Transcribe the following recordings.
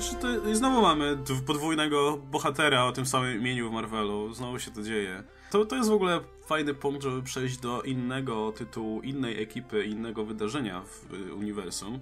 to, to, znowu mamy podwójnego bohatera o tym samym imieniu w Marvelu. Znowu się to dzieje. To, to jest w ogóle fajny punkt, żeby przejść do innego tytułu, innej ekipy, innego wydarzenia w y, uniwersum,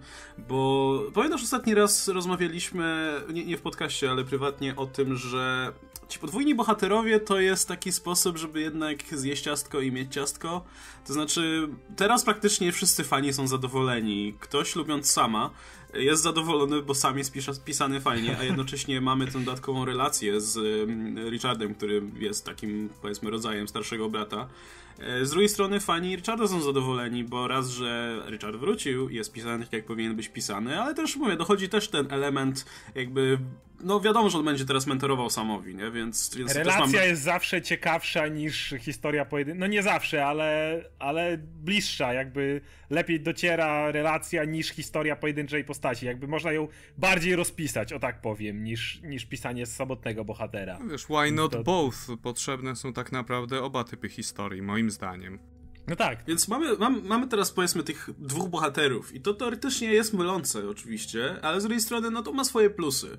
bo pamiętasz ostatni raz rozmawialiśmy, nie, nie w podcaście, ale prywatnie o tym, że ci podwójni bohaterowie to jest taki sposób, żeby jednak zjeść ciastko i mieć ciastko. To znaczy, teraz praktycznie wszyscy fani są zadowoleni. Ktoś lubiąc sama jest zadowolony, bo sam jest pisa, pisany fajnie, a jednocześnie mamy tę dodatkową relację z y, Richardem, który jest takim, powiedzmy, rodzajem starszego brata. E, z drugiej strony fani Richarda są zadowoleni, bo raz, że Richard wrócił, jest pisany tak jak powinien być pisany, ale też mówię, dochodzi też ten element jakby no wiadomo, że on będzie teraz mentorował Samowi, nie? Więc, więc Relacja mam... jest zawsze ciekawsza niż historia pojedynczy. No nie zawsze, ale, ale bliższa, jakby lepiej dociera relacja niż historia pojedynczej postaci. Jakby można ją bardziej rozpisać, o tak powiem, niż, niż pisanie z samotnego bohatera. Wiesz, why not to... both? Potrzebne są tak naprawdę oba typy historii, moim moim zdaniem. No tak. Więc mamy, mam, mamy teraz powiedzmy tych dwóch bohaterów i to teoretycznie jest mylące oczywiście, ale z drugiej strony no to ma swoje plusy.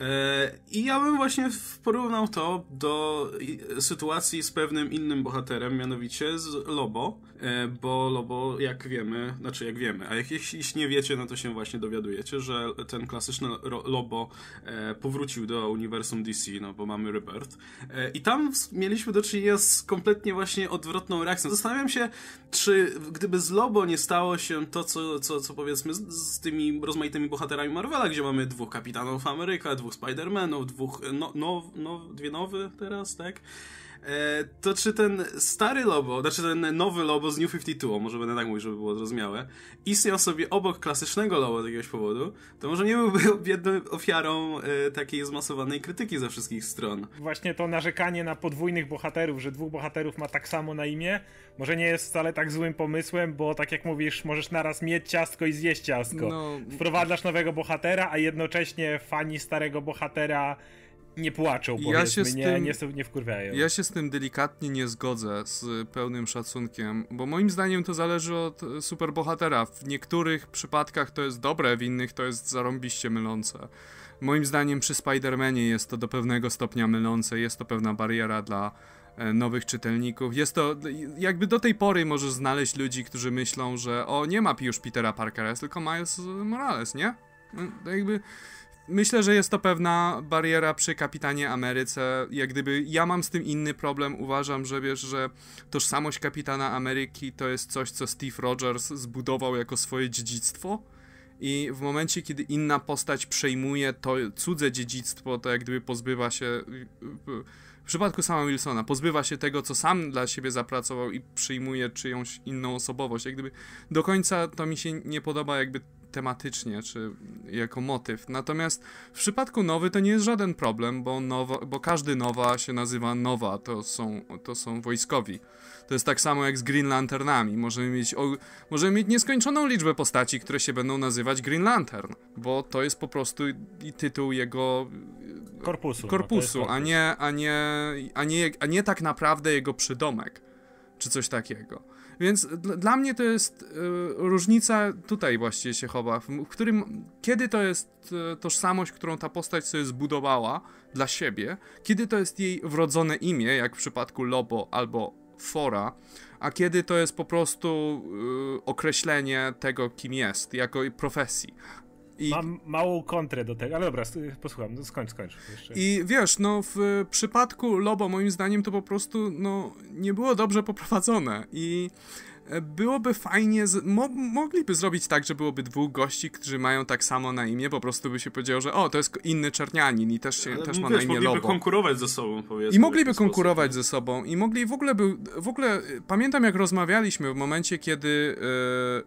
E, I ja bym właśnie porównał to do sytuacji z pewnym innym bohaterem, mianowicie z Lobo, e, bo Lobo jak wiemy, znaczy jak wiemy, a jak, jeśli nie wiecie, no to się właśnie dowiadujecie, że ten klasyczny Lobo e, powrócił do uniwersum DC, no bo mamy Rebirth. E, I tam mieliśmy do czynienia z kompletnie właśnie odwrotną reakcją. Zastanawiam się, czy gdyby z Lobo nie stało się to, co, co, co powiedzmy z, z tymi rozmaitymi bohaterami Marvela, gdzie mamy dwóch Kapitanów Ameryka, dwóch Spider-Manów, dwóch, no, no, no, dwie nowy teraz, tak? E, to czy ten stary Lobo, znaczy ten nowy Lobo z New 52, może będę tak mówił, żeby było zrozumiałe, istniał sobie obok klasycznego Lobo z jakiegoś powodu, to może nie byłby biedną ofiarą e, takiej zmasowanej krytyki ze wszystkich stron. Właśnie to narzekanie na podwójnych bohaterów, że dwóch bohaterów ma tak samo na imię, może nie jest wcale tak złym pomysłem, bo tak jak mówisz, możesz naraz mieć ciastko i zjeść ciastko. No... Wprowadzasz nowego bohatera, a jednocześnie fani starego bohatera nie płaczą, ja się z nie, tym, nie, nie wkurwiają. Ja się z tym delikatnie nie zgodzę, z pełnym szacunkiem, bo moim zdaniem to zależy od e, superbohatera. W niektórych przypadkach to jest dobre, w innych to jest zarąbiście mylące. Moim zdaniem przy Spider-Manie jest to do pewnego stopnia mylące, jest to pewna bariera dla e, nowych czytelników. Jest to, jakby do tej pory możesz znaleźć ludzi, którzy myślą, że o, nie ma już Petera Parkera, jest tylko Miles Morales, nie? No, jakby Myślę, że jest to pewna bariera przy Kapitanie Ameryce. Jak gdyby ja mam z tym inny problem. Uważam, że wiesz, że tożsamość Kapitana Ameryki to jest coś, co Steve Rogers zbudował jako swoje dziedzictwo. I w momencie, kiedy inna postać przejmuje to cudze dziedzictwo, to jak gdyby pozbywa się. W przypadku sama Wilsona pozbywa się tego, co sam dla siebie zapracował i przyjmuje czyjąś inną osobowość. Jak gdyby do końca to mi się nie podoba, jakby tematycznie, czy jako motyw. Natomiast w przypadku Nowy to nie jest żaden problem, bo, nowa, bo każdy Nowa się nazywa Nowa, to są, to są wojskowi. To jest tak samo jak z Green Lanternami. Możemy mieć, o, możemy mieć nieskończoną liczbę postaci, które się będą nazywać Green Lantern, bo to jest po prostu tytuł jego korpusu, e, korpusu no, a, nie, a, nie, a, nie, a nie tak naprawdę jego przydomek, czy coś takiego. Więc dla mnie to jest y, różnica tutaj właściwie się chowa, w którym, kiedy to jest y, tożsamość, którą ta postać sobie zbudowała dla siebie, kiedy to jest jej wrodzone imię, jak w przypadku Lobo albo Fora, a kiedy to jest po prostu y, określenie tego, kim jest, jako profesji. I... Mam małą kontrę do tego, ale dobra, posłucham, no skończ, skończ. Jeszcze. I wiesz, no w przypadku Lobo moim zdaniem to po prostu no, nie było dobrze poprowadzone i byłoby fajnie, z... Mo mogliby zrobić tak, że byłoby dwóch gości, którzy mają tak samo na imię, po prostu by się powiedziało, że o, to jest inny czernianin i też, się, też ma wiesz, na imię mogliby Lobo. konkurować ze sobą, powiedzmy. I mogliby konkurować sposób. ze sobą i mogli w ogóle był, w ogóle y, pamiętam jak rozmawialiśmy w momencie, kiedy,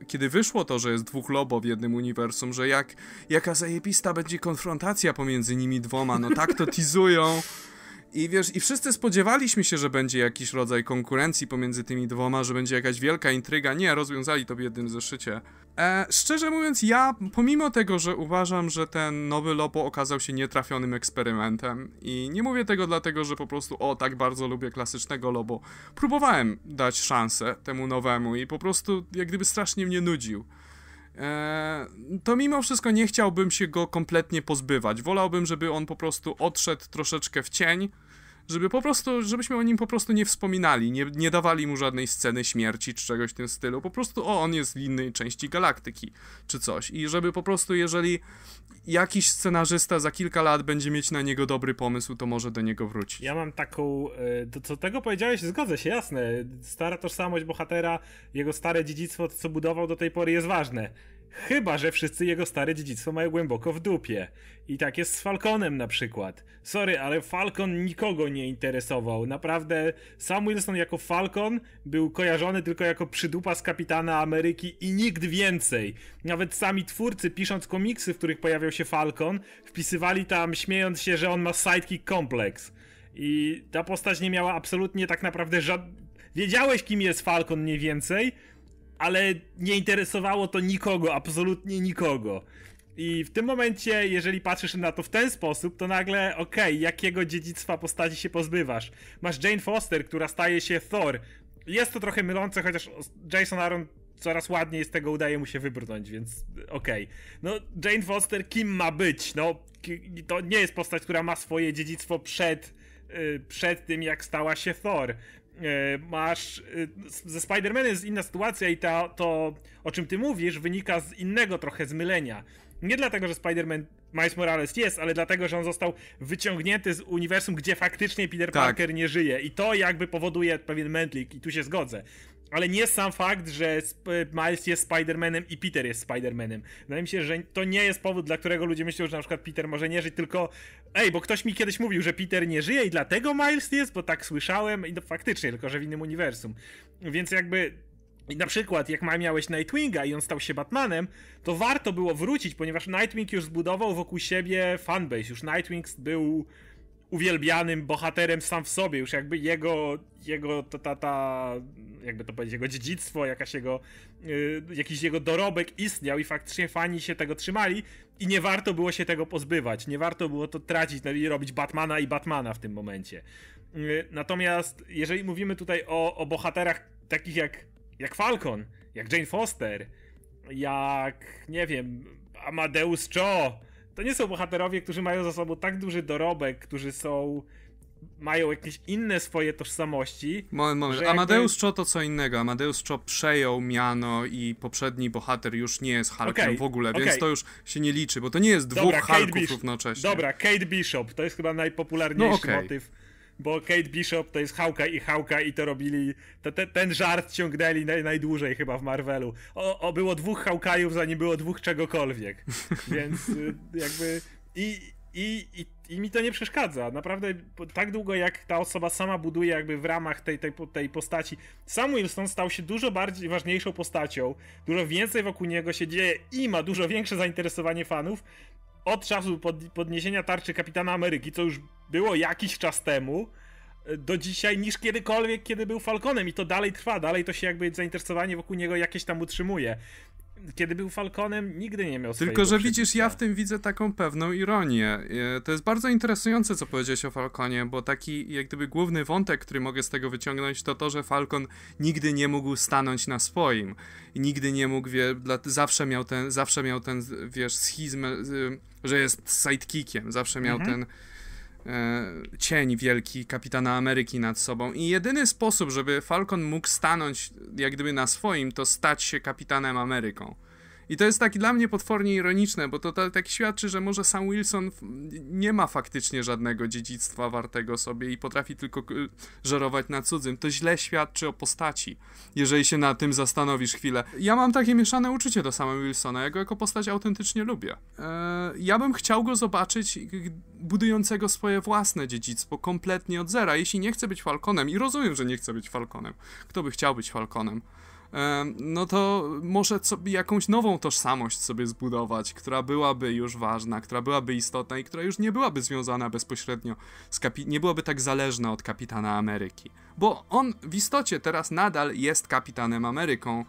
e, kiedy wyszło to, że jest dwóch Lobo w jednym uniwersum, że jak, jaka zajebista będzie konfrontacja pomiędzy nimi dwoma, no tak to tizują. I wiesz, i wszyscy spodziewaliśmy się, że będzie jakiś rodzaj konkurencji pomiędzy tymi dwoma, że będzie jakaś wielka intryga. Nie, rozwiązali to w jednym zeszycie. E, szczerze mówiąc, ja pomimo tego, że uważam, że ten nowy lobo okazał się nietrafionym eksperymentem i nie mówię tego dlatego, że po prostu o, tak bardzo lubię klasycznego Lobo. Próbowałem dać szansę temu nowemu i po prostu jak gdyby strasznie mnie nudził e, to mimo wszystko nie chciałbym się go kompletnie pozbywać. Wolałbym, żeby on po prostu odszedł troszeczkę w cień, żeby po prostu, żebyśmy o nim po prostu nie wspominali, nie, nie dawali mu żadnej sceny śmierci czy czegoś w tym stylu, po prostu o, on jest w innej części galaktyki czy coś i żeby po prostu, jeżeli jakiś scenarzysta za kilka lat będzie mieć na niego dobry pomysł, to może do niego wrócić. Ja mam taką, do e, co tego powiedziałeś, zgodzę się, jasne, stara tożsamość bohatera, jego stare dziedzictwo, to co budował do tej pory jest ważne Chyba, że wszyscy jego stare dziedzictwo mają głęboko w dupie. I tak jest z Falconem na przykład. Sorry, ale Falcon nikogo nie interesował. Naprawdę Sam Wilson jako Falcon był kojarzony tylko jako przydupa z Kapitana Ameryki i nikt więcej. Nawet sami twórcy pisząc komiksy, w których pojawiał się Falcon, wpisywali tam śmiejąc się, że on ma sidekick kompleks. I ta postać nie miała absolutnie tak naprawdę żadnych... Wiedziałeś kim jest Falcon mniej więcej, ale nie interesowało to nikogo, absolutnie nikogo. I w tym momencie, jeżeli patrzysz na to w ten sposób, to nagle, okej, okay, jakiego dziedzictwa postaci się pozbywasz? Masz Jane Foster, która staje się Thor. Jest to trochę mylące, chociaż Jason Aaron coraz ładniej z tego udaje mu się wybrnąć, więc okej. Okay. No, Jane Foster kim ma być? No, to nie jest postać, która ma swoje dziedzictwo przed, y, przed tym, jak stała się Thor. E, masz. E, ze Spider-Manem jest inna sytuacja i ta, to, o czym ty mówisz, wynika z innego trochę zmylenia. Nie dlatego, że Spider-Man Miles Morales jest, ale dlatego, że on został wyciągnięty z uniwersum, gdzie faktycznie Peter tak. Parker nie żyje. I to jakby powoduje pewien mętlik, i tu się zgodzę ale nie sam fakt, że Miles jest Spider-Manem i Peter jest Spider-Manem. Wydaje mi się, że to nie jest powód, dla którego ludzie myślą, że na przykład Peter może nie żyć, tylko ej, bo ktoś mi kiedyś mówił, że Peter nie żyje i dlatego Miles jest, bo tak słyszałem i no, faktycznie, tylko że w innym uniwersum. Więc jakby na przykład, jak miałeś Nightwinga i on stał się Batmanem, to warto było wrócić, ponieważ Nightwing już zbudował wokół siebie fanbase. Już Nightwing był uwielbianym bohaterem sam w sobie, już jakby jego, jego ta, ta, ta jakby to powiedzieć, jego dziedzictwo, jakaś jego, yy, jakiś jego dorobek istniał i faktycznie fani się tego trzymali i nie warto było się tego pozbywać, nie warto było to tracić no i robić Batmana i Batmana w tym momencie. Yy, natomiast jeżeli mówimy tutaj o, o bohaterach takich jak, jak Falcon, jak Jane Foster, jak, nie wiem, Amadeus Cho, to nie są bohaterowie, którzy mają za sobą tak duży dorobek, którzy są mają jakieś inne swoje tożsamości. Moment, moment. Amadeus jakby... Cho to co innego. Amadeus Cho przejął miano i poprzedni bohater już nie jest Hulkiem okay, w ogóle, okay. więc to już się nie liczy, bo to nie jest dwóch Dobra, Hulków równocześnie. Dobra, Kate Bishop to jest chyba najpopularniejszy no, okay. motyw bo Kate Bishop to jest Hałka i Hałka i to robili, te, ten żart ciągnęli naj, najdłużej chyba w Marvelu. O, o było dwóch Hałkajów, zanim było dwóch czegokolwiek, więc y, jakby i, i, i, i mi to nie przeszkadza. Naprawdę tak długo jak ta osoba sama buduje jakby w ramach tej, tej, tej postaci. Sam Wilson stał się dużo bardziej ważniejszą postacią, dużo więcej wokół niego się dzieje i ma dużo większe zainteresowanie fanów od czasu pod, podniesienia tarczy Kapitana Ameryki, co już było jakiś czas temu, e, do dzisiaj niż kiedykolwiek, kiedy był Falconem i to dalej trwa, dalej to się jakby zainteresowanie wokół niego jakieś tam utrzymuje kiedy był Falconem, nigdy nie miał Tylko, że widzisz, ja w tym widzę taką pewną ironię. E, to jest bardzo interesujące, co powiedziałeś o Falconie, bo taki jak gdyby główny wątek, który mogę z tego wyciągnąć, to to, że Falcon nigdy nie mógł stanąć na swoim. Nigdy nie mógł, wie, dla, zawsze miał ten, zawsze miał ten, wiesz, schizm, e, że jest sidekickiem. Zawsze miał mhm. ten E, cień wielki kapitana Ameryki nad sobą. I jedyny sposób, żeby Falcon mógł stanąć jak gdyby na swoim, to stać się kapitanem Ameryką. I to jest tak dla mnie potwornie ironiczne, bo to, to tak świadczy, że może sam Wilson nie ma faktycznie żadnego dziedzictwa wartego sobie i potrafi tylko y, żerować na cudzym. To źle świadczy o postaci, jeżeli się na tym zastanowisz chwilę. Ja mam takie mieszane uczucie do samego Wilsona. Ja go jako postać autentycznie lubię. Eee, ja bym chciał go zobaczyć budującego swoje własne dziedzictwo kompletnie od zera. Jeśli nie chce być Falconem, i rozumiem, że nie chce być Falconem. Kto by chciał być Falconem? no to może jakąś nową tożsamość sobie zbudować, która byłaby już ważna, która byłaby istotna i która już nie byłaby związana bezpośrednio z kapi- nie byłaby tak zależna od kapitana Ameryki. Bo on w istocie teraz nadal jest kapitanem Ameryką,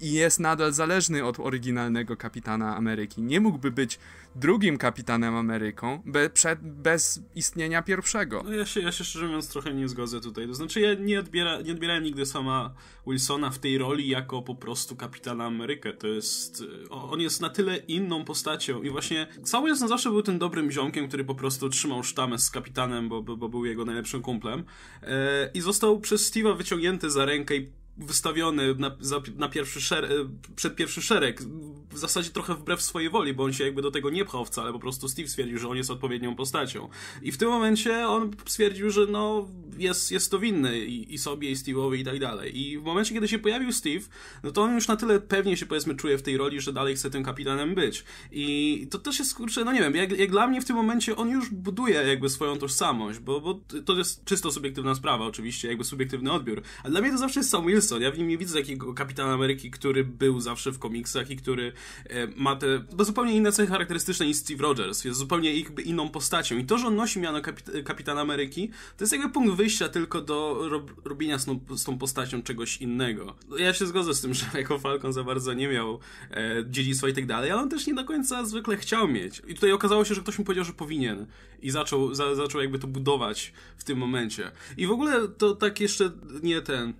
i jest nadal zależny od oryginalnego kapitana Ameryki. Nie mógłby być drugim kapitanem Ameryką be, przed, bez istnienia pierwszego. No ja, się, ja się szczerze mówiąc trochę nie zgodzę tutaj. To znaczy, ja nie, odbiera, nie odbierałem nigdy sama Wilsona w tej roli jako po prostu kapitana Amerykę. To jest. On jest na tyle inną postacią. I właśnie cały czas na zawsze był tym dobrym ziomkiem, który po prostu trzymał sztamę z kapitanem, bo, bo, bo był jego najlepszym kumplem. E, I został przez Steve'a wyciągnięty za rękę i wystawiony na, na pierwszy szereg, przed pierwszy szereg, w zasadzie trochę wbrew swojej woli, bo on się jakby do tego nie pchał wcale, po prostu Steve stwierdził, że on jest odpowiednią postacią. I w tym momencie on stwierdził, że no, jest, jest to winny i, i sobie, i Steve'owi i tak dalej. I w momencie, kiedy się pojawił Steve, no to on już na tyle pewnie się powiedzmy czuje w tej roli, że dalej chce tym kapitanem być. I to też jest, kurczę, no nie wiem, jak, jak dla mnie w tym momencie on już buduje jakby swoją tożsamość, bo, bo to jest czysto subiektywna sprawa oczywiście, jakby subiektywny odbiór. A dla mnie to zawsze jest samo, Wilson. Ja w nim nie widzę takiego kapitana Ameryki, który był zawsze w komiksach i który e, ma te bo zupełnie inne cechy charakterystyczne niż Steve Rogers. Jest zupełnie jakby inną postacią. I to, że on nosi miano kapit- kapitana Ameryki, to jest jakby punkt wyjścia tylko do rob- robienia z, z tą postacią czegoś innego. Ja się zgodzę z tym, że jako Falcon za bardzo nie miał e, dziedzictwa i tak dalej, ale on też nie do końca zwykle chciał mieć. I tutaj okazało się, że ktoś mu powiedział, że powinien. I zaczął, za, zaczął jakby to budować w tym momencie. I w ogóle to tak jeszcze nie ten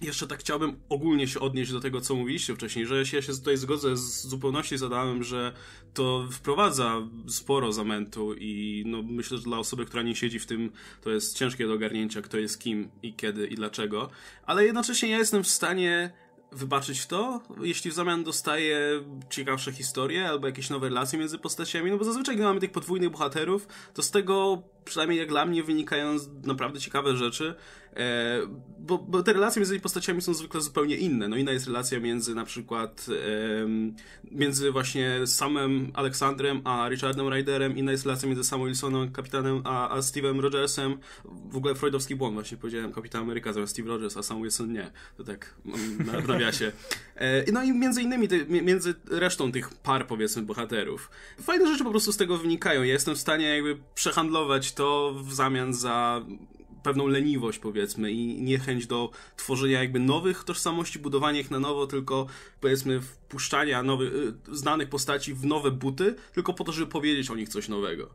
jeszcze tak chciałbym ogólnie się odnieść do tego, co mówiliście wcześniej, że ja się tutaj zgodzę z zupełności zadałem, że to wprowadza sporo zamętu i no, myślę, że dla osoby, która nie siedzi w tym, to jest ciężkie do ogarnięcia, kto jest kim i kiedy i dlaczego, ale jednocześnie ja jestem w stanie wybaczyć to, jeśli w zamian dostaję ciekawsze historie albo jakieś nowe relacje między postaciami, no bo zazwyczaj gdy mamy tych podwójnych bohaterów, to z tego przynajmniej jak dla mnie, wynikają z naprawdę ciekawe rzeczy, e, bo, bo te relacje między postaciami są zwykle zupełnie inne. No inna jest relacja między na przykład między właśnie samym Aleksandrem a Richardem Ryderem, inna jest relacja między samą Wilsonem, kapitanem, a, a Steve'em Rogersem. W ogóle freudowski błąd, właśnie powiedziałem Kapitan Ameryka zamiast Steve Rogers, a Sam Wilson nie. To tak na, w nawiasie. E, no i między innymi, ty, między resztą tych par, powiedzmy, bohaterów. Fajne rzeczy po prostu z tego wynikają. Ja jestem w stanie jakby przehandlować to w zamian za pewną leniwość, powiedzmy, i niechęć do tworzenia jakby nowych tożsamości, budowania ich na nowo, tylko powiedzmy wpuszczania nowych, y, znanych postaci w nowe buty, tylko po to, żeby powiedzieć o nich coś nowego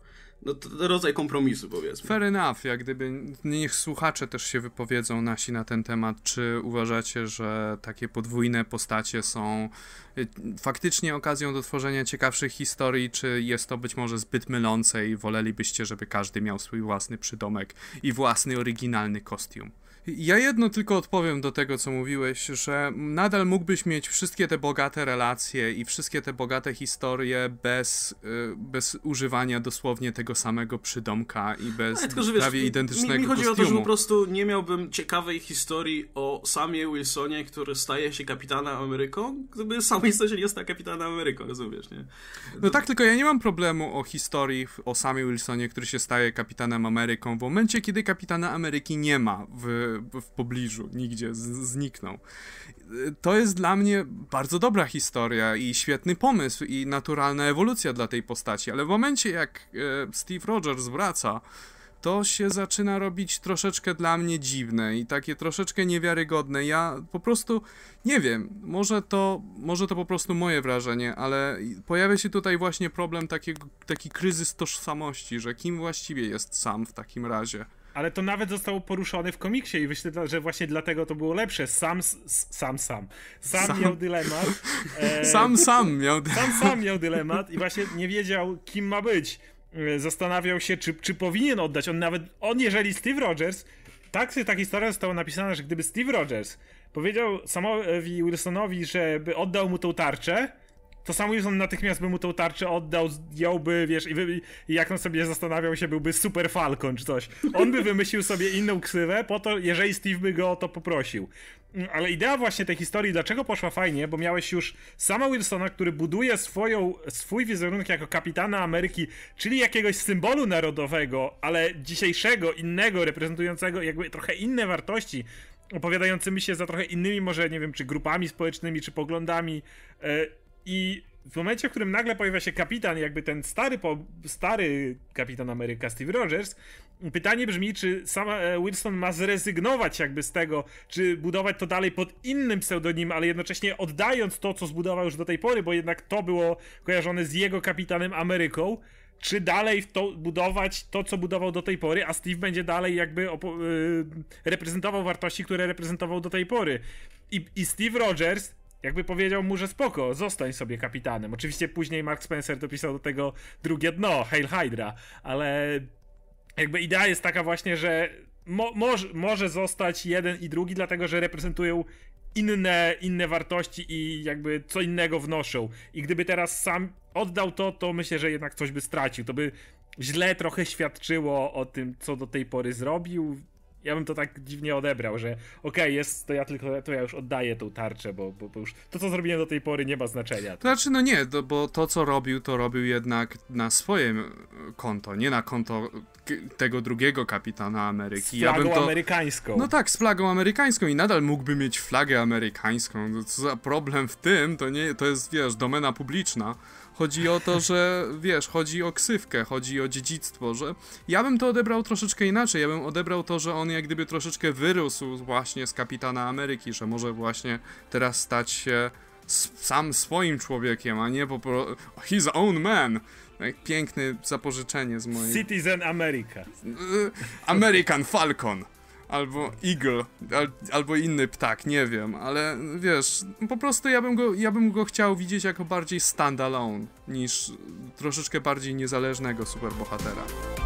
no, rodzaj kompromisu, powiedzmy. Fair enough, jak gdyby niech słuchacze też się wypowiedzą nasi na ten temat, czy uważacie, że takie podwójne postacie są y, faktycznie okazją do tworzenia ciekawszych historii, czy jest to być może zbyt mylące i wolelibyście, żeby każdy miał swój własny przydomek i własny oryginalny kostium. Ja jedno tylko odpowiem do tego, co mówiłeś, że nadal mógłbyś mieć wszystkie te bogate relacje i wszystkie te bogate historie bez, y, bez używania dosłownie tego samego przydomka i no, bez no, tylko, że wiesz, prawie identycznego mi, mi chodzi kostiumu. o to, że po prostu nie miałbym ciekawej historii o samie Wilsonie, który staje się kapitanem Ameryką, gdyby sam Wilson nie stał kapitanem Ameryką, rozumiesz, nie? No tak, tylko ja nie mam problemu o historii o samie Wilsonie, który się staje kapitanem Ameryką w momencie, kiedy kapitana Ameryki nie ma w w pobliżu, nigdzie, zniknął. To jest dla mnie bardzo dobra historia i świetny pomysł i naturalna ewolucja dla tej postaci, ale w momencie jak e, Steve Rogers wraca, to się zaczyna robić troszeczkę dla mnie dziwne i takie troszeczkę niewiarygodne. Ja po prostu nie wiem, może to, może to po prostu moje wrażenie, ale pojawia się tutaj właśnie problem takiego, taki kryzys tożsamości, że kim właściwie jest sam w takim razie. Ale to nawet zostało poruszone w komiksie i myślę, że właśnie dlatego to było lepsze. Sam, sam, sam. Sam, sam. miał dylemat. E, sam, sam miał dylemat. Sam, sam miał dylemat i właśnie nie wiedział, kim ma być. E, zastanawiał się, czy, czy powinien oddać. On nawet, on jeżeli Steve Rogers, tak ta historia została napisana, że gdyby Steve Rogers powiedział Samowi Wilsonowi, żeby oddał mu tą tarczę, to sam Wilson natychmiast by mu tą tarczę oddał, zdjąłby, wiesz, i, wy, i jak on sobie zastanawiał się, byłby Super Falcon czy coś. On by wymyślił sobie inną ksywę po to, jeżeli Steve by go o to poprosił. Ale idea właśnie tej historii, dlaczego poszła fajnie, bo miałeś już sama Wilsona, który buduje swoją, swój wizerunek jako kapitana Ameryki, czyli jakiegoś symbolu narodowego, ale dzisiejszego, innego, reprezentującego jakby trochę inne wartości, opowiadającymi się za trochę innymi, może nie wiem, czy grupami społecznymi, czy poglądami. Yy, i w momencie, w którym nagle pojawia się kapitan, jakby ten stary, stary kapitan Ameryka Steve Rogers, pytanie brzmi, czy sam e, Wilson ma zrezygnować jakby z tego, czy budować to dalej pod innym pseudonim, ale jednocześnie oddając to, co zbudował już do tej pory, bo jednak to było kojarzone z jego kapitanem Ameryką, czy dalej to budować to, co budował do tej pory, a Steve będzie dalej jakby e, reprezentował wartości, które reprezentował do tej pory. I, i Steve Rogers jakby powiedział mu, że spoko, zostań sobie kapitanem. Oczywiście później Mark Spencer dopisał do tego drugie dno, Hail Hydra, ale jakby idea jest taka właśnie, że mo może, może zostać jeden i drugi, dlatego że reprezentują inne, inne wartości i jakby co innego wnoszą. I gdyby teraz sam oddał to, to myślę, że jednak coś by stracił. To by źle trochę świadczyło o tym, co do tej pory zrobił ja bym to tak dziwnie odebrał, że okej, okay, jest, to ja tylko, to ja już oddaję tą tarczę, bo, bo, bo, już to, co zrobiłem do tej pory nie ma znaczenia. To znaczy, no nie, to, bo to, co robił, to robił jednak na swoje konto, nie na konto tego drugiego kapitana Ameryki. Z flagą ja to, amerykańską. No tak, z flagą amerykańską i nadal mógłby mieć flagę amerykańską. Co za problem w tym, to nie, to jest, wiesz, domena publiczna. Chodzi o to, że wiesz, chodzi o ksywkę, chodzi o dziedzictwo, że ja bym to odebrał troszeczkę inaczej. Ja bym odebrał to, że on jak gdyby troszeczkę wyrósł właśnie z kapitana Ameryki, że może właśnie teraz stać się sam swoim człowiekiem, a nie po prostu his own man. No piękne zapożyczenie z mojej. Citizen America. Y, American Falcon albo eagle, al, albo inny ptak, nie wiem, ale wiesz, po prostu ja bym, go, ja bym go chciał widzieć jako bardziej standalone niż troszeczkę bardziej niezależnego superbohatera.